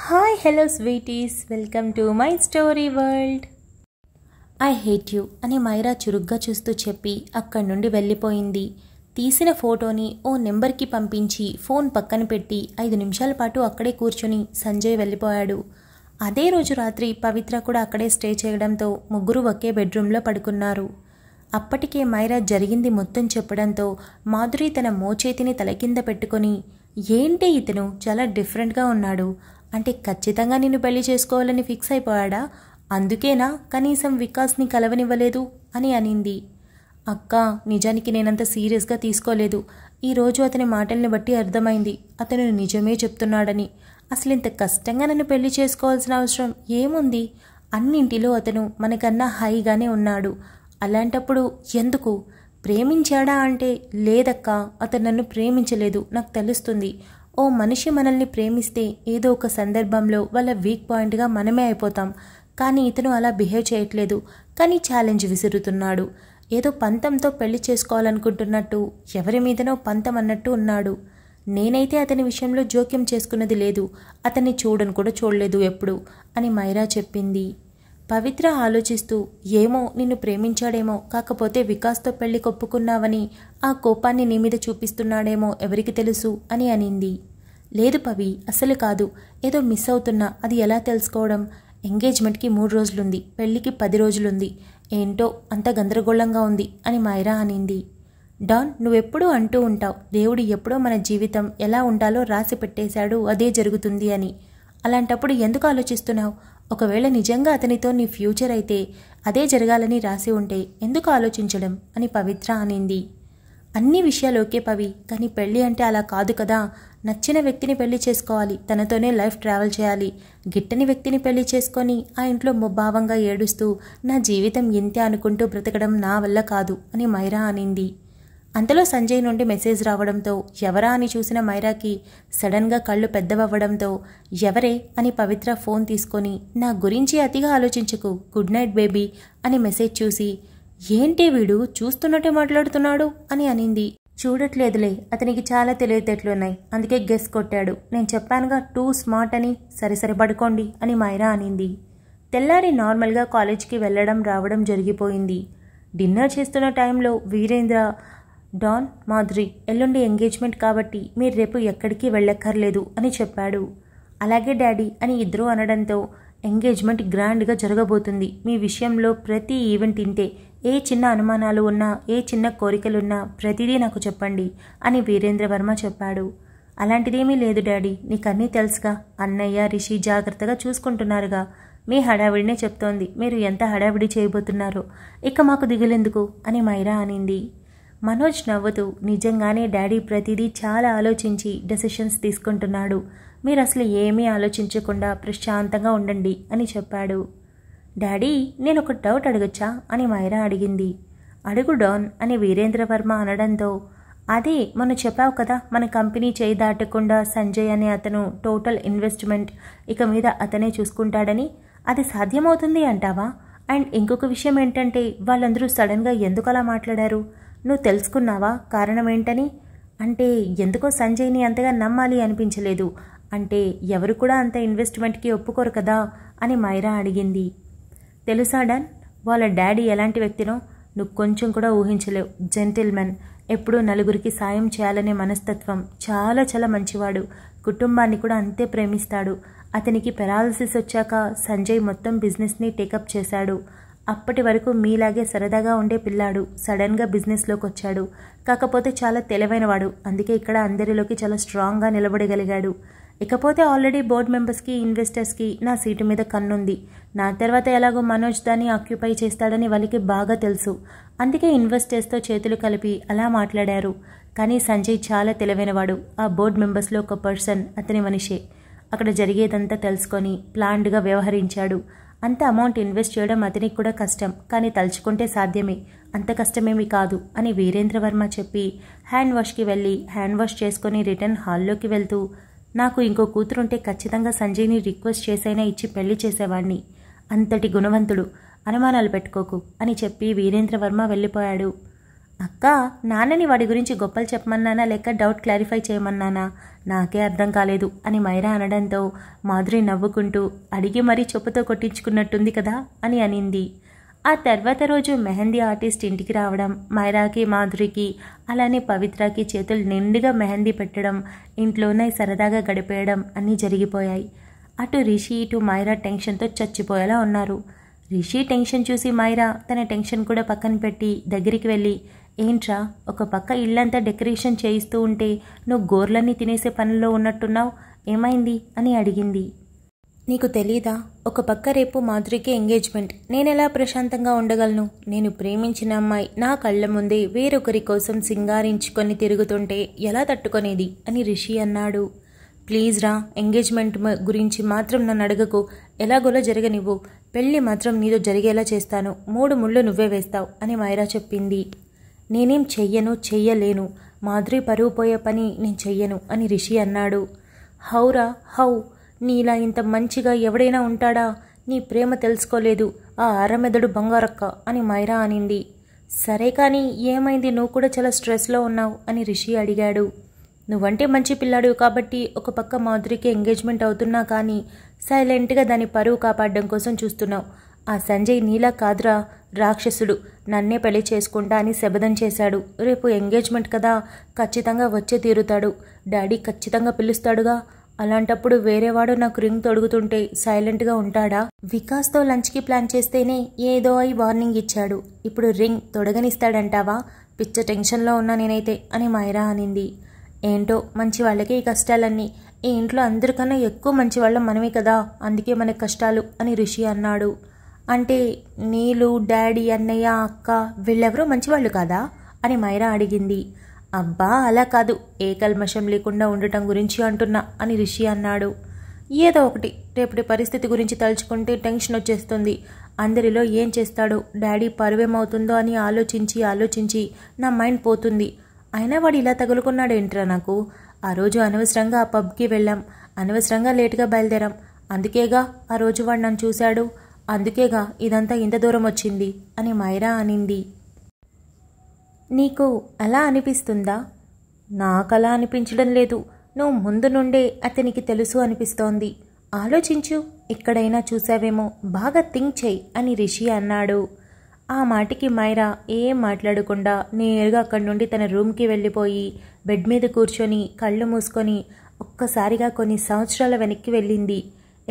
hi hello sweeties welcome to my story world I hate you అని మైరా చురుగ్గా చూస్తూ చెప్పి అక్కడి నుండి వెళ్ళిపోయింది తీసిన ఫోటోని ఓ నెంబర్కి పంపించి ఫోన్ పక్కన పెట్టి ఐదు నిమిషాల పాటు అక్కడే కూర్చొని సంజయ్ వెళ్ళిపోయాడు అదే రోజు రాత్రి పవిత్ర కూడా అక్కడే స్టే చేయడంతో ముగ్గురు ఒకే బెడ్రూమ్లో పడుకున్నారు అప్పటికే మైరా జరిగింది మొత్తం చెప్పడంతో మాధురి తన మోచేతిని తల కింద పెట్టుకొని ఏంటి ఇతను చాలా డిఫరెంట్గా ఉన్నాడు అంటే ఖచ్చితంగా నిన్ను పెళ్లి చేసుకోవాలని ఫిక్స్ అయిపోయాడా అందుకేనా కనీసం వికాస్ని కలవనివ్వలేదు అని అనింది అక్క నిజానికి నేనంత సీరియస్గా తీసుకోలేదు ఈరోజు అతని మాటల్ని బట్టి అర్థమైంది అతను నిజమే చెప్తున్నాడని అసలు ఇంత కష్టంగా నన్ను పెళ్లి చేసుకోవాల్సిన అవసరం ఏముంది అన్నింటిలో అతను మనకన్నా హైగానే ఉన్నాడు అలాంటప్పుడు ఎందుకు ప్రేమించాడా అంటే లేదక్క అతను నన్ను ప్రేమించలేదు నాకు తెలుస్తుంది ఓ మనిషి మనల్ని ప్రేమిస్తే ఏదో ఒక సందర్భంలో వాళ్ళ వీక్ పాయింట్గా మనమే అయిపోతాం కానీ ఇతను అలా బిహేవ్ చేయట్లేదు కానీ ఛాలెంజ్ విసురుతున్నాడు ఏదో పంతంతో పెళ్లి చేసుకోవాలనుకుంటున్నట్టు ఎవరి మీదనో పంతం అన్నట్టు ఉన్నాడు నేనైతే అతని విషయంలో జోక్యం చేసుకున్నది లేదు అతన్ని చూడను కూడా చూడలేదు ఎప్పుడు అని మైరా చెప్పింది పవిత్ర ఆలోచిస్తూ ఏమో నిన్ను ప్రేమించాడేమో కాకపోతే వికాస్తో పెళ్లి కొప్పుకున్నావని ఆ కోపాన్ని నీ మీద చూపిస్తున్నాడేమో ఎవరికి తెలుసు అని అనింది లేదు పవి అసలు కాదు ఏదో మిస్ అవుతున్నా అది ఎలా తెలుసుకోవడం ఎంగేజ్మెంట్కి మూడు రోజులుంది పెళ్లికి పది రోజులుంది ఏంటో అంత గందరగోళంగా ఉంది అని మైరా అనింది డాన్ నువ్వెప్పుడూ అంటూ ఉంటావు దేవుడు ఎప్పుడో మన జీవితం ఎలా ఉండాలో రాసి పెట్టేశాడు అదే జరుగుతుంది అని అలాంటప్పుడు ఎందుకు ఆలోచిస్తున్నావు ఒకవేళ నిజంగా అతనితో నీ ఫ్యూచర్ అయితే అదే జరగాలని రాసి ఉంటే ఎందుకు ఆలోచించడం అని పవిత్ర అనింది అన్ని విషయాలు ఓకే పవి కానీ పెళ్ళి అంటే అలా కాదు కదా నచ్చిన వ్యక్తిని పెళ్లి చేసుకోవాలి తనతోనే లైఫ్ ట్రావెల్ చేయాలి గిట్టని వ్యక్తిని పెళ్లి చేసుకొని ఆ ఇంట్లో ముభావంగా ఏడుస్తూ నా జీవితం ఇంతే అనుకుంటూ బ్రతకడం నా వల్ల కాదు అని మైరా అనింది అంతలో సంజయ్ నుండి మెసేజ్ రావడంతో ఎవరా అని చూసిన మైరాకి సడన్గా కళ్ళు పెద్దవవ్వడంతో ఎవరే అని పవిత్ర ఫోన్ తీసుకొని నా గురించి అతిగా ఆలోచించకు గుడ్ నైట్ బేబీ అని మెసేజ్ చూసి ఏంటి వీడు చూస్తున్నట్టే మాట్లాడుతున్నాడు అని అనింది చూడట్లేదులే అతనికి చాలా తెలివితేటలున్నాయి అందుకే గెస్ కొట్టాడు నేను చెప్పానుగా టూ స్మార్ట్ అని సరిసరి పడుకోండి అని మైరా అనింది తెల్లారి నార్మల్గా కాలేజ్కి వెళ్ళడం రావడం జరిగిపోయింది డిన్నర్ చేస్తున్న టైంలో వీరేంద్ర డాన్ మాధురి ఎల్లుండి ఎంగేజ్మెంట్ కాబట్టి మీరు రేపు ఎక్కడికి వెళ్ళక్కర్లేదు అని చెప్పాడు అలాగే డాడీ అని ఇద్దరూ అనడంతో ఎంగేజ్మెంట్ గ్రాండ్గా జరగబోతుంది మీ విషయంలో ప్రతి ఈవెంట్ ఇంటే ఏ చిన్న అనుమానాలు ఉన్నా ఏ చిన్న కోరికలున్నా ప్రతిదీ నాకు చెప్పండి అని వీరేంద్రవర్మ చెప్పాడు అలాంటిదేమీ లేదు డాడీ నీకన్నీ తెలుసుగా అన్నయ్య రిషి జాగ్రత్తగా చూసుకుంటున్నారుగా మీ హడావిడినే చెప్తోంది మీరు ఎంత హడావిడి చేయబోతున్నారో ఇక మాకు దిగులెందుకు అని మైరా అనింది మనోజ్ నవ్వుతూ నిజంగానే డాడీ ప్రతిదీ చాలా ఆలోచించి డెసిషన్స్ తీసుకుంటున్నాడు మీరు అసలు ఏమీ ఆలోచించకుండా ప్రశాంతంగా ఉండండి అని చెప్పాడు డాడీ నేను ఒక డౌట్ అడగొచ్చా అని మైరా అడిగింది అడుగు డాన్ అని వీరేంద్రవర్మ అనడంతో అదే మొన్న చెప్పావు కదా మన కంపెనీ చేయి దాటకుండా సంజయ్ అనే అతను టోటల్ ఇన్వెస్ట్మెంట్ ఇక మీద అతనే చూసుకుంటాడని అది సాధ్యమవుతుంది అంటావా అండ్ ఇంకొక విషయం ఏంటంటే వాళ్ళందరూ సడన్గా ఎందుకు అలా మాట్లాడారు నువ్వు తెలుసుకున్నావా కారణం ఏంటని అంటే ఎందుకో సంజయ్ని అంతగా నమ్మాలి అనిపించలేదు అంటే ఎవరు కూడా అంత ఇన్వెస్ట్మెంట్కి ఒప్పుకోరు కదా అని మైరా అడిగింది తెలుసా డాన్ వాళ్ళ డాడీ ఎలాంటి వ్యక్తినో నువ్వు కొంచెం కూడా ఊహించలేవు జెంటిల్మెన్ ఎప్పుడూ నలుగురికి సాయం చేయాలనే మనస్తత్వం చాలా చాలా మంచివాడు కుటుంబాన్ని కూడా అంతే ప్రేమిస్తాడు అతనికి పెరాలసిస్ వచ్చాక సంజయ్ మొత్తం బిజినెస్ని టేకప్ చేశాడు అప్పటి వరకు మీలాగే సరదాగా ఉండే పిల్లాడు సడన్గా బిజినెస్లోకి వచ్చాడు కాకపోతే చాలా తెలివైనవాడు అందుకే ఇక్కడ అందరిలోకి చాలా స్ట్రాంగ్గా నిలబడగలిగాడు ఇకపోతే ఆల్రెడీ బోర్డ్ మెంబర్స్కి ఇన్వెస్టర్స్కి నా సీటు మీద కన్నుంది నా తర్వాత ఎలాగో మనోజ్ దాన్ని ఆక్యుపై చేస్తాడని వాళ్ళకి బాగా తెలుసు అందుకే ఇన్వెస్టర్స్తో చేతులు కలిపి అలా మాట్లాడారు కానీ సంజయ్ చాలా తెలివైనవాడు ఆ బోర్డ్ మెంబర్స్లో ఒక పర్సన్ అతని మనిషే అక్కడ జరిగేదంతా తెలుసుకొని ప్లాండ్గా వ్యవహరించాడు అంత అమౌంట్ ఇన్వెస్ట్ చేయడం అతనికి కూడా కష్టం కానీ తలుచుకుంటే సాధ్యమే అంత కష్టమేమి కాదు అని వీరేంద్రవర్మ చెప్పి హ్యాండ్ వాష్కి వెళ్ళి హ్యాండ్ వాష్ చేసుకుని రిటర్న్ హాల్లోకి వెళ్తూ నాకు ఇంకో కూతురుంటే ఖచ్చితంగా సంజయ్ని రిక్వెస్ట్ చేసైనా ఇచ్చి పెళ్లి చేసేవాణ్ణి అంతటి గుణవంతుడు అనుమానాలు పెట్టుకోకు అని చెప్పి వీరేంద్రవర్మ వెళ్ళిపోయాడు అక్క నాన్నని వాడి గురించి గొప్పలు చెప్పమన్నానా లేక డౌట్ క్లారిఫై చేయమన్నానా నాకే అర్థం కాలేదు అని మైరా అనడంతో మాధురి నవ్వుకుంటూ అడిగి మరీ చెప్పుతో కొట్టించుకున్నట్టుంది కదా అని అనింది ఆ తర్వాత రోజు మెహందీ ఆర్టిస్ట్ ఇంటికి రావడం మైరాకి మాధురికి అలానే పవిత్రకి చేతులు నిండుగా మెహందీ పెట్టడం ఇంట్లోనే సరదాగా గడిపేయడం అన్నీ జరిగిపోయాయి అటు రిషి ఇటు మైరా టెన్షన్తో చచ్చిపోయేలా ఉన్నారు రిషి టెన్షన్ చూసి మైరా తన టెన్షన్ కూడా పక్కన పెట్టి దగ్గరికి వెళ్ళి ఏంట్రా ఒక పక్క ఇల్లంతా డెకరేషన్ చేయిస్తూ ఉంటే నువ్వు గోర్లన్నీ తినేసే పనిలో ఉన్నట్టున్నావు ఏమైంది అని అడిగింది నీకు తెలీదా ఒక పక్క రేపు మాధురికి ఎంగేజ్మెంట్ నేనెలా ప్రశాంతంగా ఉండగలను నేను ప్రేమించిన అమ్మాయి నా కళ్ళ ముందే వేరొకరి కోసం సింగారించుకొని తిరుగుతుంటే ఎలా తట్టుకునేది అని రిషి అన్నాడు ప్లీజ్ రా ఎంగేజ్మెంట్ గురించి మాత్రం నన్ను అడగకు ఎలాగోలో జరగనివ్వు పెళ్ళి మాత్రం నీతో జరిగేలా చేస్తాను మూడు ముళ్ళు నువ్వే వేస్తావు అని మైరా చెప్పింది నేనేం చెయ్యను చెయ్యలేను మాధురి పరువు పోయే పని నేను చెయ్యను అని రిషి అన్నాడు హౌరా హౌ నీలా ఇంత మంచిగా ఎవడైనా ఉంటాడా నీ ప్రేమ తెలుసుకోలేదు ఆ అరమెదడు బంగారక్క అని మైరా అనింది సరే కానీ ఏమైంది నువ్వు కూడా చాలా స్ట్రెస్లో ఉన్నావు అని రిషి అడిగాడు నువ్వంటే మంచి పిల్లాడు కాబట్టి ఒక పక్క మాధురికి ఎంగేజ్మెంట్ అవుతున్నా కానీ సైలెంట్గా దాని పరువు కాపాడడం కోసం చూస్తున్నావు ఆ సంజయ్ నీలా కాదురా రాక్షసుడు నన్నే పెళ్లి చేసుకుంటా అని శబదం చేశాడు రేపు ఎంగేజ్మెంట్ కదా ఖచ్చితంగా వచ్చే తీరుతాడు డాడీ ఖచ్చితంగా పిలుస్తాడుగా అలాంటప్పుడు వేరేవాడు నాకు రింగ్ తొడుగుతుంటే సైలెంట్గా ఉంటాడా వికాస్తో లంచ్కి ప్లాన్ చేస్తేనే ఏదో అయి వార్నింగ్ ఇచ్చాడు ఇప్పుడు రింగ్ తొడగనిస్తాడంటావా పిచ్చ టెన్షన్లో ఉన్నా నేనైతే అని మైరా అనింది ఏంటో మంచి వాళ్ళకే ఈ కష్టాలన్నీ ఈ ఇంట్లో అందరికన్నా ఎక్కువ మంచి వాళ్ళ మనమే కదా అందుకే మన కష్టాలు అని ఋషి అన్నాడు అంటే నీలు డాడీ అన్నయ్య అక్క వీళ్ళెవరూ మంచివాళ్ళు కాదా అని మైరా అడిగింది అబ్బా అలా కాదు ఏ కల్మషం లేకుండా ఉండటం గురించి అంటున్నా అని రిషి అన్నాడు ఏదో ఒకటి రేపటి పరిస్థితి గురించి తలుచుకుంటే టెన్షన్ వచ్చేస్తుంది అందరిలో ఏం చేస్తాడు డాడీ పరువేమవుతుందో అని ఆలోచించి ఆలోచించి నా మైండ్ పోతుంది అయినా వాడు ఇలా తగులుకున్నాడు ఏంట్రా నాకు ఆ రోజు అనవసరంగా ఆ పబ్కి వెళ్ళాం అనవసరంగా లేటుగా బయలుదేరాం అందుకేగా ఆ రోజు వాడు నన్ను చూశాడు అందుకేగా ఇదంతా ఇంత దూరం వచ్చింది అని మైరా అనింది నీకు అలా అనిపిస్తుందా నాకలా అనిపించడం లేదు నువ్వు ముందు నుండే అతనికి తెలుసు అనిపిస్తోంది ఆలోచించు ఎక్కడైనా చూసావేమో బాగా థింక్ చేయి అని రిషి అన్నాడు ఆ మాటికి మైరా ఏం మాట్లాడకుండా నేరుగా అక్కడి నుండి తన రూమ్కి వెళ్ళిపోయి బెడ్ మీద కూర్చొని కళ్ళు మూసుకొని ఒక్కసారిగా కొన్ని సంవత్సరాల వెనక్కి వెళ్ళింది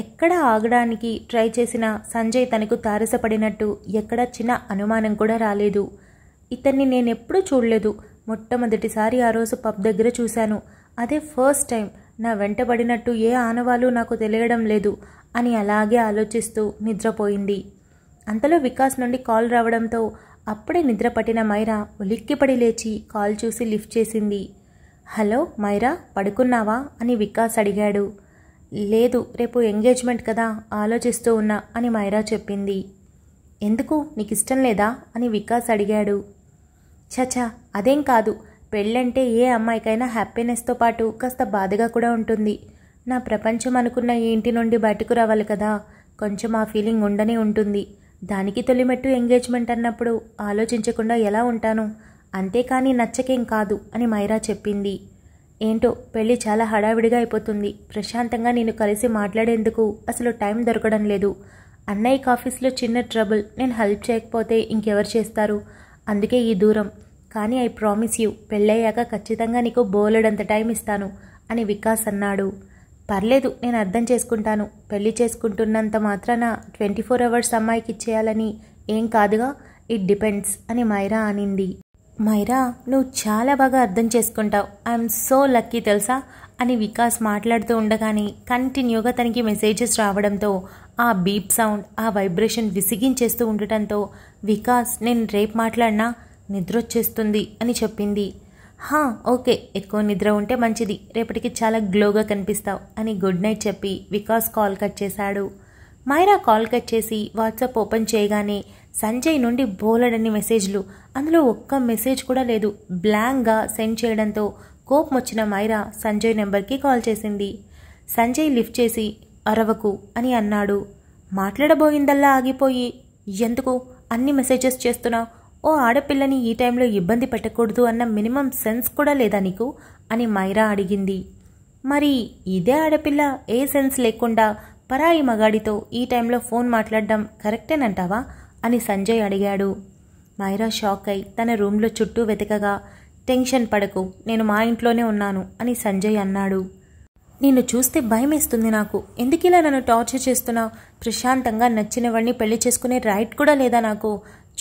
ఎక్కడ ఆగడానికి ట్రై చేసిన సంజయ్ తనకు తారసపడినట్టు ఎక్కడ చిన్న అనుమానం కూడా రాలేదు ఇతన్ని నేనెప్పుడూ చూడలేదు మొట్టమొదటిసారి ఆ రోజు పబ్ దగ్గర చూశాను అదే ఫస్ట్ టైం నా వెంటబడినట్టు ఏ ఆనవాలు నాకు తెలియడం లేదు అని అలాగే ఆలోచిస్తూ నిద్రపోయింది అంతలో వికాస్ నుండి కాల్ రావడంతో అప్పుడే నిద్ర పట్టిన మైరా ఉలిక్కిపడి లేచి కాల్ చూసి లిఫ్ట్ చేసింది హలో మైరా పడుకున్నావా అని వికాస్ అడిగాడు లేదు రేపు ఎంగేజ్మెంట్ కదా ఆలోచిస్తూ ఉన్నా అని మైరా చెప్పింది ఎందుకు నీకు ఇష్టం లేదా అని వికాస్ అడిగాడు చచా అదేం కాదు పెళ్ళంటే ఏ అమ్మాయికైనా హ్యాపీనెస్తో పాటు కాస్త బాధగా కూడా ఉంటుంది నా ప్రపంచం అనుకున్న ఈ ఇంటి నుండి బయటకు రావాలి కదా కొంచెం ఆ ఫీలింగ్ ఉండనే ఉంటుంది దానికి తొలిమెట్టు ఎంగేజ్మెంట్ అన్నప్పుడు ఆలోచించకుండా ఎలా ఉంటాను అంతేకాని నచ్చకేం కాదు అని మైరా చెప్పింది ఏంటో పెళ్లి చాలా హడావిడిగా అయిపోతుంది ప్రశాంతంగా నేను కలిసి మాట్లాడేందుకు అసలు టైం దొరకడం లేదు అన్నయ్యకి ఆఫీస్లో చిన్న ట్రబుల్ నేను హెల్ప్ చేయకపోతే ఇంకెవరు చేస్తారు అందుకే ఈ దూరం కానీ ఐ ప్రామిస్ యూ పెళ్ళయ్యాక ఖచ్చితంగా నీకు బోలెడంత టైం ఇస్తాను అని వికాస్ అన్నాడు పర్లేదు నేను అర్థం చేసుకుంటాను పెళ్లి చేసుకుంటున్నంత మాత్రాన ట్వంటీ ఫోర్ అవర్స్ అమ్మాయికి ఇచ్చేయాలని ఏం కాదుగా ఇట్ డిపెండ్స్ అని మైరా అనింది మైరా నువ్వు చాలా బాగా అర్థం చేసుకుంటావు ఐఎమ్ సో లక్కీ తెలుసా అని వికాస్ మాట్లాడుతూ ఉండగానే కంటిన్యూగా తనకి మెసేజెస్ రావడంతో ఆ బీప్ సౌండ్ ఆ వైబ్రేషన్ విసిగించేస్తూ ఉండటంతో వికాస్ నేను రేపు మాట్లాడినా నిద్రొచ్చేస్తుంది అని చెప్పింది హా ఓకే ఎక్కువ నిద్ర ఉంటే మంచిది రేపటికి చాలా గ్లోగా కనిపిస్తావు అని గుడ్ నైట్ చెప్పి వికాస్ కాల్ కట్ చేశాడు మైరా కాల్ కట్ చేసి వాట్సాప్ ఓపెన్ చేయగానే సంజయ్ నుండి బోలెడన్ని మెసేజ్లు అందులో ఒక్క మెసేజ్ కూడా లేదు బ్లాంక్గా సెండ్ చేయడంతో కోపం వచ్చిన మైరా సంజయ్ నెంబర్కి కాల్ చేసింది సంజయ్ లిఫ్ట్ చేసి అరవకు అని అన్నాడు మాట్లాడబోయిందల్లా ఆగిపోయి ఎందుకు అన్ని మెసేజెస్ చేస్తున్నా ఓ ఆడపిల్లని ఈ టైంలో ఇబ్బంది పెట్టకూడదు అన్న మినిమం సెన్స్ కూడా లేదా నీకు అని మైరా అడిగింది మరి ఇదే ఆడపిల్ల ఏ సెన్స్ లేకుండా పరాయి మగాడితో ఈ టైంలో ఫోన్ మాట్లాడడం కరెక్టేనంటావా అని సంజయ్ అడిగాడు మైరా షాక్ అయి తన రూమ్లో చుట్టూ వెతకగా టెన్షన్ పడకు నేను మా ఇంట్లోనే ఉన్నాను అని సంజయ్ అన్నాడు నిన్ను చూస్తే భయమేస్తుంది నాకు ఎందుకిలా నన్ను టార్చర్ చేస్తున్నావు ప్రశాంతంగా వాడిని పెళ్లి చేసుకునే రైట్ కూడా లేదా నాకు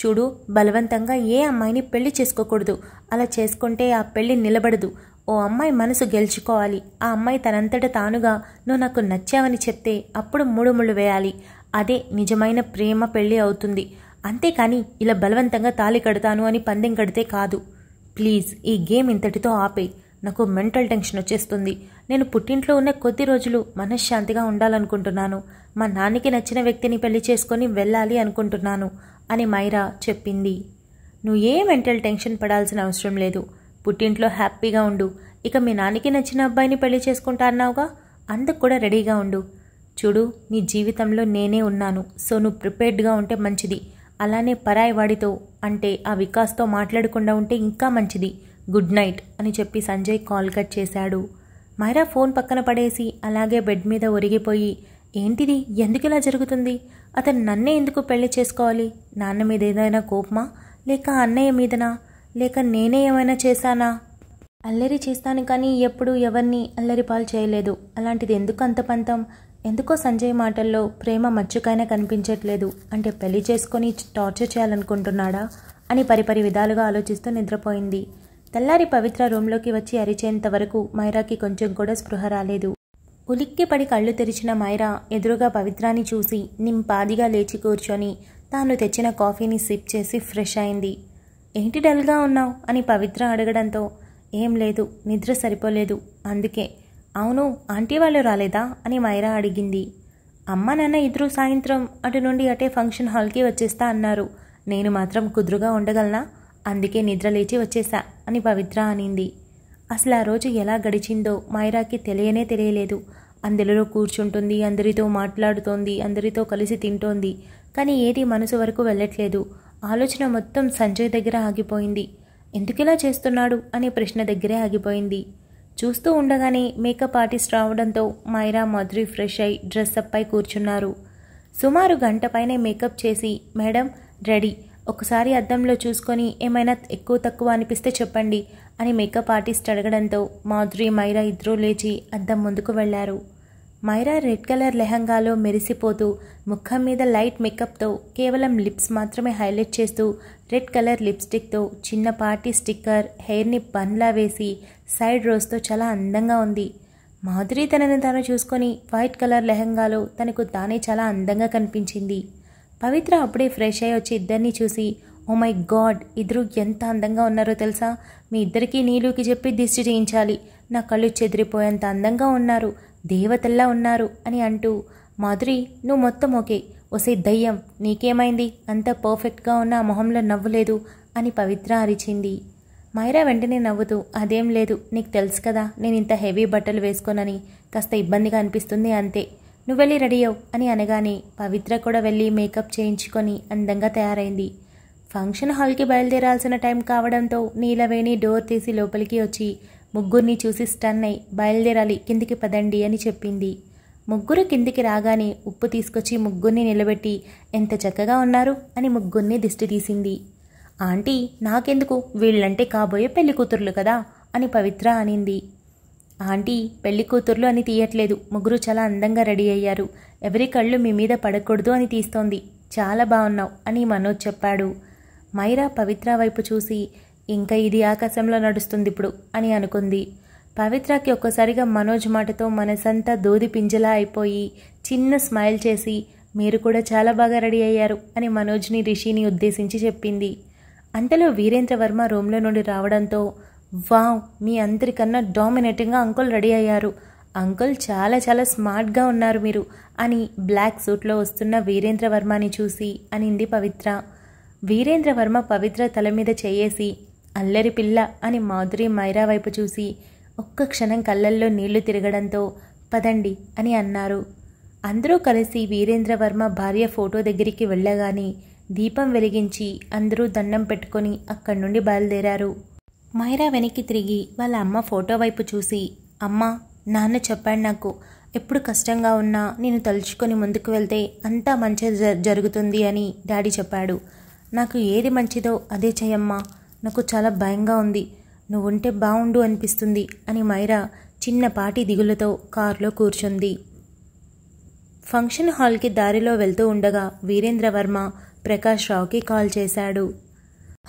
చూడు బలవంతంగా ఏ అమ్మాయిని పెళ్లి చేసుకోకూడదు అలా చేసుకుంటే ఆ పెళ్లి నిలబడదు ఓ అమ్మాయి మనసు గెలుచుకోవాలి ఆ అమ్మాయి తనంతట తానుగా నువ్వు నాకు నచ్చావని చెప్తే అప్పుడు మూడు ముడు వేయాలి అదే నిజమైన ప్రేమ పెళ్ళి అవుతుంది అంతేకాని ఇలా బలవంతంగా తాలి కడతాను అని పందెం కడితే కాదు ప్లీజ్ ఈ గేమ్ ఇంతటితో ఆపే నాకు మెంటల్ టెన్షన్ వచ్చేస్తుంది నేను పుట్టింట్లో ఉన్న కొద్ది రోజులు మనశ్శాంతిగా ఉండాలనుకుంటున్నాను మా నాన్నకి నచ్చిన వ్యక్తిని పెళ్లి చేసుకొని వెళ్ళాలి అనుకుంటున్నాను అని మైరా చెప్పింది నువ్వు ఏ మెంటల్ టెన్షన్ పడాల్సిన అవసరం లేదు పుట్టింట్లో హ్యాపీగా ఉండు ఇక మీ నాన్నకి నచ్చిన అబ్బాయిని పెళ్లి చేసుకుంటా అన్నావుగా అందుకు కూడా రెడీగా ఉండు చూడు నీ జీవితంలో నేనే ఉన్నాను సో నువ్వు ప్రిపేర్డ్గా ఉంటే మంచిది అలానే పరాయి వాడితో అంటే ఆ వికాస్తో మాట్లాడకుండా ఉంటే ఇంకా మంచిది గుడ్ నైట్ అని చెప్పి సంజయ్ కాల్ కట్ చేశాడు మైరా ఫోన్ పక్కన పడేసి అలాగే బెడ్ మీద ఒరిగిపోయి ఏంటిది ఎందుకు ఇలా జరుగుతుంది అతను నన్నే ఎందుకు పెళ్లి చేసుకోవాలి నాన్న మీద ఏదైనా కోపమా లేక అన్నయ్య మీదనా లేక నేనే ఏమైనా చేశానా అల్లరి చేస్తాను కానీ ఎప్పుడు ఎవరిని అల్లరిపాలు చేయలేదు అలాంటిది ఎందుకు అంత పంతం ఎందుకో సంజయ్ మాటల్లో ప్రేమ మచ్చుకైనా కనిపించట్లేదు అంటే పెళ్లి చేసుకొని టార్చర్ చేయాలనుకుంటున్నాడా అని పరిపరి విధాలుగా ఆలోచిస్తూ నిద్రపోయింది తెల్లారి పవిత్ర రూంలోకి వచ్చి అరిచేంత వరకు మైరాకి కొంచెం కూడా స్పృహ రాలేదు ఉలిక్కిపడి కళ్ళు తెరిచిన మైరా ఎదురుగా పవిత్రాని చూసి నింపాదిగా లేచి కూర్చొని తాను తెచ్చిన కాఫీని సిప్ చేసి ఫ్రెష్ అయింది ఏంటి డల్గా ఉన్నావు అని పవిత్ర అడగడంతో ఏం లేదు నిద్ర సరిపోలేదు అందుకే అవును ఆంటీ వాళ్ళు రాలేదా అని మైరా అడిగింది అమ్మ నాన్న ఇద్దరు సాయంత్రం అటు నుండి అటే ఫంక్షన్ హాల్కి వచ్చేస్తా అన్నారు నేను మాత్రం కుదురుగా ఉండగలనా అందుకే నిద్ర లేచి వచ్చేసా అని పవిత్ర అనింది అసలు ఆ రోజు ఎలా గడిచిందో మైరాకి తెలియనే తెలియలేదు అందులో కూర్చుంటుంది అందరితో మాట్లాడుతోంది అందరితో కలిసి తింటోంది కానీ ఏది మనసు వరకు వెళ్ళట్లేదు ఆలోచన మొత్తం సంజయ్ దగ్గర ఆగిపోయింది ఎందుకిలా చేస్తున్నాడు అనే ప్రశ్న దగ్గరే ఆగిపోయింది చూస్తూ ఉండగానే మేకప్ ఆర్టిస్ట్ రావడంతో మైరా మధురి ఫ్రెష్ అయి డ్రెస్అప్ కూర్చున్నారు సుమారు గంట పైనే మేకప్ చేసి మేడం రెడీ ఒకసారి అద్దంలో చూసుకొని ఏమైనా ఎక్కువ తక్కువ అనిపిస్తే చెప్పండి అని మేకప్ ఆర్టిస్ట్ అడగడంతో మాధురి మైరా ఇద్దరూ లేచి అద్దం ముందుకు వెళ్లారు మైరా రెడ్ కలర్ లెహంగాలో మెరిసిపోతూ ముఖం మీద లైట్ మేకప్తో కేవలం లిప్స్ మాత్రమే హైలైట్ చేస్తూ రెడ్ కలర్ లిప్స్టిక్తో చిన్న పార్టీ స్టిక్కర్ హెయిర్ని బన్లా వేసి సైడ్ రోస్తో చాలా అందంగా ఉంది మాధురి తనని తాను చూసుకొని వైట్ కలర్ లెహంగాలో తనకు తానే చాలా అందంగా కనిపించింది పవిత్ర అప్పుడే ఫ్రెష్ అయ్యి వచ్చి ఇద్దరిని చూసి ఓ మై గాడ్ ఇద్దరు ఎంత అందంగా ఉన్నారో తెలుసా మీ ఇద్దరికీ నీలుకి చెప్పి దిష్టి చేయించాలి నా కళ్ళు చెదిరిపోయేంత అందంగా ఉన్నారు దేవతల్లా ఉన్నారు అని అంటూ మాధురి నువ్వు మొత్తం ఓకే ఒసే దయ్యం నీకేమైంది అంత పర్ఫెక్ట్గా ఉన్న ఆ మొహంలో నవ్వులేదు అని పవిత్ర అరిచింది మైరా వెంటనే నవ్వుతూ అదేం లేదు నీకు తెలుసు కదా నేను ఇంత హెవీ బట్టలు వేసుకోనని కాస్త ఇబ్బందిగా అనిపిస్తుంది అంతే నువ్వు వెళ్ళి రెడీ అవు అని అనగానే పవిత్ర కూడా వెళ్ళి మేకప్ చేయించుకొని అందంగా తయారైంది ఫంక్షన్ హాల్కి బయలుదేరాల్సిన టైం కావడంతో నీలవేణి డోర్ తీసి లోపలికి వచ్చి ముగ్గురిని చూసి స్టన్ అయి బయలుదేరాలి కిందికి పదండి అని చెప్పింది ముగ్గురు కిందికి రాగానే ఉప్పు తీసుకొచ్చి ముగ్గురిని నిలబెట్టి ఎంత చక్కగా ఉన్నారు అని ముగ్గురిని దిష్టి తీసింది ఆంటీ నాకెందుకు వీళ్ళంటే కాబోయే పెళ్లి కూతుర్లు కదా అని పవిత్ర అనింది ఆంటీ పెళ్లి కూతుర్లు అని తీయట్లేదు ముగ్గురు చాలా అందంగా రెడీ అయ్యారు ఎవరి కళ్ళు మీ మీద పడకూడదు అని తీస్తోంది చాలా బాగున్నావు అని మనోజ్ చెప్పాడు మైరా పవిత్ర వైపు చూసి ఇంకా ఇది ఆకాశంలో నడుస్తుంది ఇప్పుడు అని అనుకుంది పవిత్రకి ఒక్కసారిగా మనోజ్ మాటతో మనసంతా దూది పింజలా అయిపోయి చిన్న స్మైల్ చేసి మీరు కూడా చాలా బాగా రెడీ అయ్యారు అని మనోజ్ని రిషిని ఉద్దేశించి చెప్పింది అంతలో వీరేంద్రవర్మ రూమ్లో నుండి రావడంతో వావ్ మీ అందరికన్నా డామినేటింగ్గా అంకుల్ రెడీ అయ్యారు అంకుల్ చాలా చాలా స్మార్ట్గా ఉన్నారు మీరు అని బ్లాక్ సూట్లో వస్తున్న వీరేంద్రవర్మని చూసి అనింది పవిత్ర వీరేంద్రవర్మ పవిత్ర తల మీద చేయేసి అల్లరి పిల్ల అని మాధురి మైరా వైపు చూసి ఒక్క క్షణం కళ్ళల్లో నీళ్లు తిరగడంతో పదండి అని అన్నారు అందరూ కలిసి వీరేంద్రవర్మ భార్య ఫోటో దగ్గరికి వెళ్ళగానే దీపం వెలిగించి అందరూ దండం పెట్టుకొని అక్కడి నుండి బయలుదేరారు మైరా వెనక్కి తిరిగి వాళ్ళ అమ్మ ఫోటో వైపు చూసి అమ్మ నాన్న చెప్పాడు నాకు ఎప్పుడు కష్టంగా ఉన్నా నేను తలుచుకొని ముందుకు వెళ్తే అంతా మంచిది జరుగుతుంది అని డాడీ చెప్పాడు నాకు ఏది మంచిదో అదే చేయమ్మా నాకు చాలా భయంగా ఉంది నువ్వు ఉంటే బాగుండు అనిపిస్తుంది అని మైరా చిన్నపాటి దిగులతో కారులో కూర్చుంది ఫంక్షన్ హాల్కి దారిలో వెళ్తూ ఉండగా వీరేంద్రవర్మ ప్రకాష్ రావుకి కాల్ చేశాడు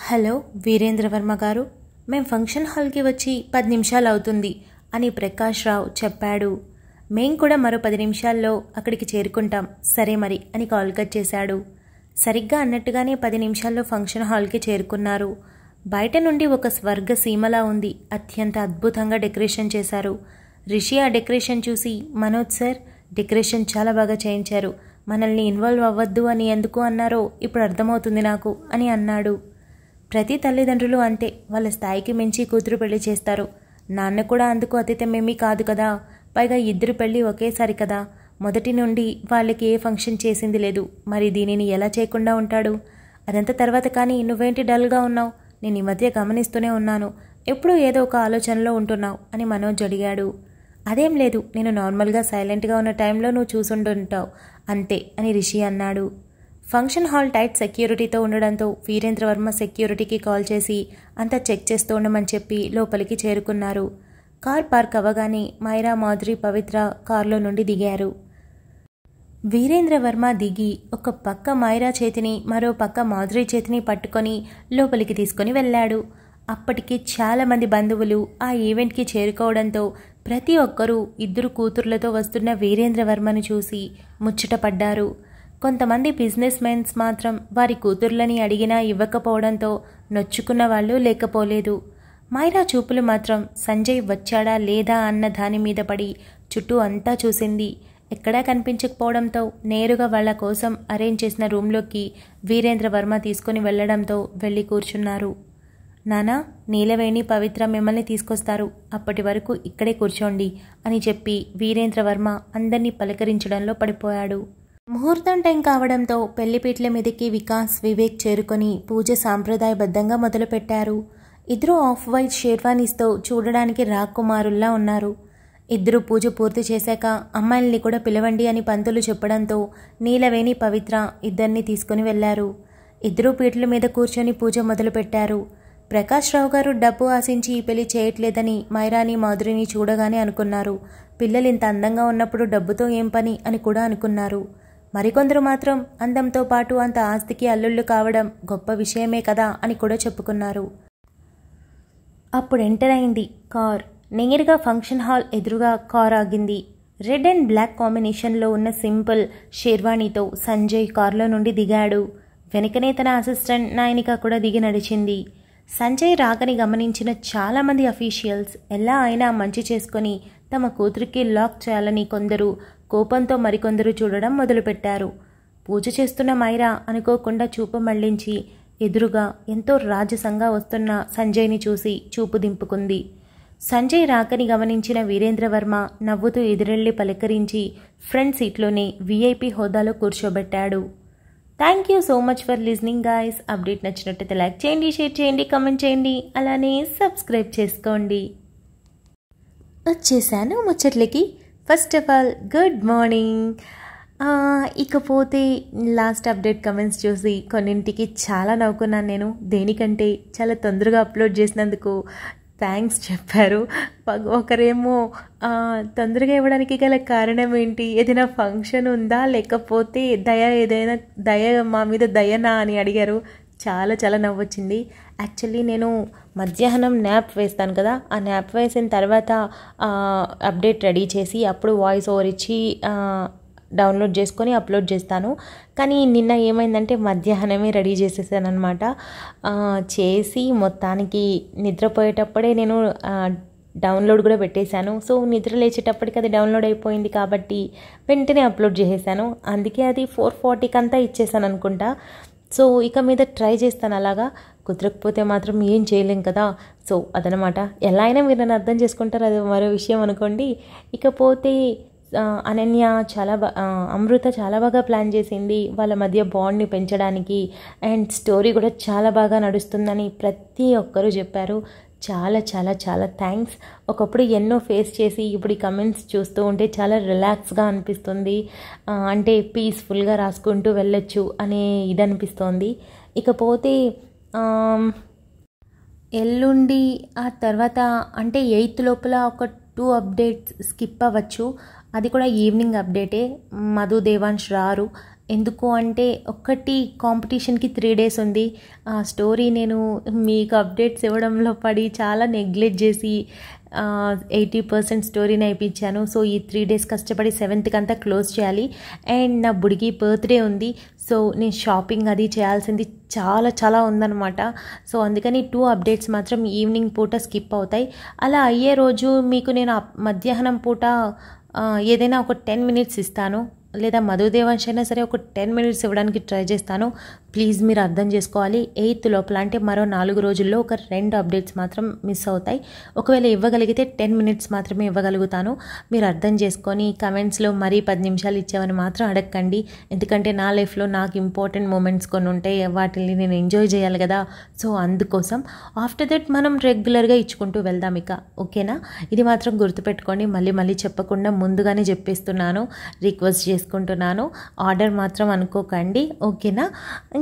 హలో వీరేంద్రవర్మ గారు మేం ఫంక్షన్ హాల్కి వచ్చి పది నిమిషాలు అవుతుంది అని ప్రకాష్ రావు చెప్పాడు మేం కూడా మరో పది నిమిషాల్లో అక్కడికి చేరుకుంటాం సరే మరి అని కాల్ కట్ చేశాడు సరిగ్గా అన్నట్టుగానే పది నిమిషాల్లో ఫంక్షన్ హాల్కి చేరుకున్నారు బయట నుండి ఒక స్వర్గ సీమలా ఉంది అత్యంత అద్భుతంగా డెకరేషన్ చేశారు రిషి ఆ డెకరేషన్ చూసి మనోజ్ సార్ డెకరేషన్ చాలా బాగా చేయించారు మనల్ని ఇన్వాల్వ్ అవ్వద్దు అని ఎందుకు అన్నారో ఇప్పుడు అర్థమవుతుంది నాకు అని అన్నాడు ప్రతి తల్లిదండ్రులు అంతే వాళ్ళ స్థాయికి మించి కూతురు పెళ్లి చేస్తారు నాన్న కూడా అందుకు అతీతమేమీ కాదు కదా పైగా ఇద్దరు పెళ్ళి ఒకేసారి కదా మొదటి నుండి వాళ్ళకి ఏ ఫంక్షన్ చేసింది లేదు మరి దీనిని ఎలా చేయకుండా ఉంటాడు అదంతా తర్వాత కానీ నువ్వేంటి డల్గా ఉన్నావు నేను ఈ మధ్య గమనిస్తూనే ఉన్నాను ఎప్పుడూ ఏదో ఒక ఆలోచనలో ఉంటున్నావు అని మనోజ్ అడిగాడు అదేం లేదు నేను నార్మల్గా సైలెంట్గా ఉన్న టైంలో నువ్వు చూసుండుంటావు అంతే అని రిషి అన్నాడు ఫంక్షన్ హాల్ టైట్ సెక్యూరిటీతో ఉండడంతో వీరేంద్రవర్మ సెక్యూరిటీకి కాల్ చేసి అంతా చెక్ చేస్తూ ఉండమని చెప్పి లోపలికి చేరుకున్నారు కార్ పార్క్ అవ్వగానే మైరా మాధురి పవిత్ర కారులో నుండి దిగారు వీరేంద్రవర్మ దిగి ఒక పక్క మాయరా చేతిని మరో పక్క మాధురి చేతిని పట్టుకొని లోపలికి తీసుకొని వెళ్ళాడు అప్పటికి చాలామంది బంధువులు ఆ ఈవెంట్కి చేరుకోవడంతో ప్రతి ఒక్కరూ ఇద్దరు కూతుర్లతో వస్తున్న వీరేంద్రవర్మను చూసి ముచ్చటపడ్డారు కొంతమంది బిజినెస్ మెన్స్ మాత్రం వారి కూతుర్లని అడిగినా ఇవ్వకపోవడంతో నొచ్చుకున్న వాళ్ళు లేకపోలేదు మైరా చూపులు మాత్రం సంజయ్ వచ్చాడా లేదా అన్న దాని మీద పడి చుట్టూ అంతా చూసింది ఎక్కడా కనిపించకపోవడంతో నేరుగా వాళ్ల కోసం అరేంజ్ చేసిన రూంలోకి వీరేంద్ర వర్మ తీసుకుని వెళ్లడంతో వెళ్ళి కూర్చున్నారు నానా నీలవేణి పవిత్ర మిమ్మల్ని తీసుకొస్తారు అప్పటి వరకు ఇక్కడే కూర్చోండి అని చెప్పి వీరేంద్రవర్మ అందరినీ పలకరించడంలో పడిపోయాడు ముహూర్తం టైం కావడంతో పెళ్లిపీట్ల మీదకి వికాస్ వివేక్ చేరుకొని పూజ సాంప్రదాయబద్ధంగా మొదలుపెట్టారు ఇద్దరు ఆఫ్ వైట్ షేర్వానీస్తో చూడడానికి రాకుమారుల్లా ఉన్నారు ఇద్దరు పూజ పూర్తి చేశాక అమ్మాయిల్ని కూడా పిలవండి అని పంతులు చెప్పడంతో నీలవేణి పవిత్ర ఇద్దరిని తీసుకుని వెళ్లారు ఇద్దరు పీటల మీద కూర్చొని పూజ మొదలుపెట్టారు ప్రకాష్ రావు గారు డబ్బు ఆశించి ఈ పెళ్లి చేయట్లేదని మైరాని మాధురిని చూడగానే అనుకున్నారు పిల్లలు ఇంత అందంగా ఉన్నప్పుడు డబ్బుతో ఏం పని అని కూడా అనుకున్నారు మరికొందరు మాత్రం అందంతో పాటు అంత ఆస్తికి అల్లుళ్ళు కావడం గొప్ప విషయమే కదా అని కూడా చెప్పుకున్నారు అప్పుడు ఎంటర్ అయింది కార్ నేరుగా ఫంక్షన్ హాల్ ఎదురుగా కార్ ఆగింది రెడ్ అండ్ బ్లాక్ కాంబినేషన్లో ఉన్న సింపుల్ షేర్వాణితో సంజయ్ కార్లో నుండి దిగాడు వెనకనే తన అసిస్టెంట్ నాయనిక కూడా దిగి నడిచింది సంజయ్ రాకని గమనించిన చాలామంది అఫీషియల్స్ ఎలా అయినా మంచి చేసుకొని తమ కూతురికి లాక్ చేయాలని కొందరు కోపంతో మరికొందరు చూడడం మొదలుపెట్టారు పూజ చేస్తున్న మైరా అనుకోకుండా చూపు మళ్లించి ఎదురుగా ఎంతో రాజసంగా వస్తున్న సంజయ్ని చూసి చూపు దింపుకుంది సంజయ్ రాకని గమనించిన వీరేంద్రవర్మ నవ్వుతూ ఎదురెళ్లి పలకరించి ఫ్రంట్ సీట్లోనే వీఐపీ హోదాలో కూర్చోబెట్టాడు thank you so much for listening guys update నచ్చినట్టయితే లైక్ చేయండి షేర్ చేయండి కమెంట్ చేయండి అలానే సబ్స్క్రైబ్ చేసుకోండి వచ్చేసాను ముచ్చట్లకి first of all good morning ఇకపోతే లాస్ట్ అప్డేట్ కమెంట్స్ చూసి కొన్నింటికి చాలా నవ్వుకున్నాను నేను దేనికంటే చాలా తొందరగా అప్లోడ్ చేసినందుకు థ్యాంక్స్ చెప్పారు ఒకరేమో తొందరగా ఇవ్వడానికి గల కారణం ఏంటి ఏదైనా ఫంక్షన్ ఉందా లేకపోతే దయ ఏదైనా దయ మా మీద దయనా అని అడిగారు చాలా చాలా నవ్వొచ్చింది యాక్చువల్లీ నేను మధ్యాహ్నం న్యాప్ వేస్తాను కదా ఆ న్యాప్ వేసిన తర్వాత అప్డేట్ రెడీ చేసి అప్పుడు వాయిస్ ఓవర్ ఇచ్చి డౌన్లోడ్ చేసుకొని అప్లోడ్ చేస్తాను కానీ నిన్న ఏమైందంటే మధ్యాహ్నమే రెడీ చేసేసాను అనమాట చేసి మొత్తానికి నిద్రపోయేటప్పుడే నేను డౌన్లోడ్ కూడా పెట్టేశాను సో నిద్ర లేచేటప్పటికి అది డౌన్లోడ్ అయిపోయింది కాబట్టి వెంటనే అప్లోడ్ చేసేసాను అందుకే అది ఫోర్ ఫార్టీకి అంతా ఇచ్చేసాను అనుకుంటా సో ఇక మీద ట్రై చేస్తాను అలాగా కుదరకపోతే మాత్రం ఏం చేయలేం కదా సో అదనమాట ఎలా అయినా మీరు నన్ను అర్థం చేసుకుంటారు అది మరో విషయం అనుకోండి ఇకపోతే అనన్య చాలా అమృత చాలా బాగా ప్లాన్ చేసింది వాళ్ళ మధ్య బాండ్ని పెంచడానికి అండ్ స్టోరీ కూడా చాలా బాగా నడుస్తుందని ప్రతి ఒక్కరూ చెప్పారు చాలా చాలా చాలా థ్యాంక్స్ ఒకప్పుడు ఎన్నో ఫేస్ చేసి ఇప్పుడు ఈ కమెంట్స్ చూస్తూ ఉంటే చాలా రిలాక్స్గా అనిపిస్తుంది అంటే పీస్ఫుల్గా రాసుకుంటూ వెళ్ళొచ్చు అనే ఇది అనిపిస్తోంది ఇకపోతే ఎల్లుండి ఆ తర్వాత అంటే ఎయిత్ లోపల ఒక టూ అప్డేట్స్ స్కిప్ అవ్వచ్చు అది కూడా ఈవినింగ్ అప్డేటే మధు దేవాన్ష్ రారు ఎందుకు అంటే ఒక్కటి కాంపిటీషన్కి త్రీ డేస్ ఉంది ఆ స్టోరీ నేను మీకు అప్డేట్స్ ఇవ్వడంలో పడి చాలా నెగ్లెక్ట్ చేసి ఎయిటీ పర్సెంట్ స్టోరీని అయిపించాను సో ఈ త్రీ డేస్ కష్టపడి సెవెంత్కి అంతా క్లోజ్ చేయాలి అండ్ నా బుడికి బర్త్డే ఉంది సో నేను షాపింగ్ అది చేయాల్సింది చాలా చాలా ఉందన్నమాట సో అందుకని టూ అప్డేట్స్ మాత్రం ఈవినింగ్ పూట స్కిప్ అవుతాయి అలా అయ్యే రోజు మీకు నేను మధ్యాహ్నం పూట ఏదైనా ఒక టెన్ మినిట్స్ ఇస్తాను లేదా మధుదేవాంశ్ అయినా సరే ఒక టెన్ మినిట్స్ ఇవ్వడానికి ట్రై చేస్తాను ప్లీజ్ మీరు అర్థం చేసుకోవాలి ఎయిత్ లోపల అంటే మరో నాలుగు రోజుల్లో ఒక రెండు అప్డేట్స్ మాత్రం మిస్ అవుతాయి ఒకవేళ ఇవ్వగలిగితే టెన్ మినిట్స్ మాత్రమే ఇవ్వగలుగుతాను మీరు అర్థం చేసుకొని కమెంట్స్లో మరీ పది నిమిషాలు ఇచ్చామని మాత్రం అడగకండి ఎందుకంటే నా లైఫ్లో నాకు ఇంపార్టెంట్ మూమెంట్స్ కొన్ని ఉంటాయి వాటిని నేను ఎంజాయ్ చేయాలి కదా సో అందుకోసం ఆఫ్టర్ దట్ మనం రెగ్యులర్గా ఇచ్చుకుంటూ వెళ్దాం ఇక ఓకేనా ఇది మాత్రం గుర్తుపెట్టుకోండి మళ్ళీ మళ్ళీ చెప్పకుండా ముందుగానే చెప్పేస్తున్నాను రిక్వెస్ట్ చేసి చేసుకుంటున్నాను ఆర్డర్ మాత్రం అనుకోకండి ఓకేనా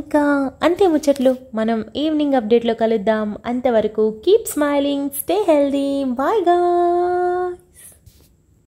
ఇంకా అంతే ముచ్చట్లు మనం ఈవినింగ్ అప్డేట్లో కలుద్దాం అంతవరకు keep smiling stay healthy bye గా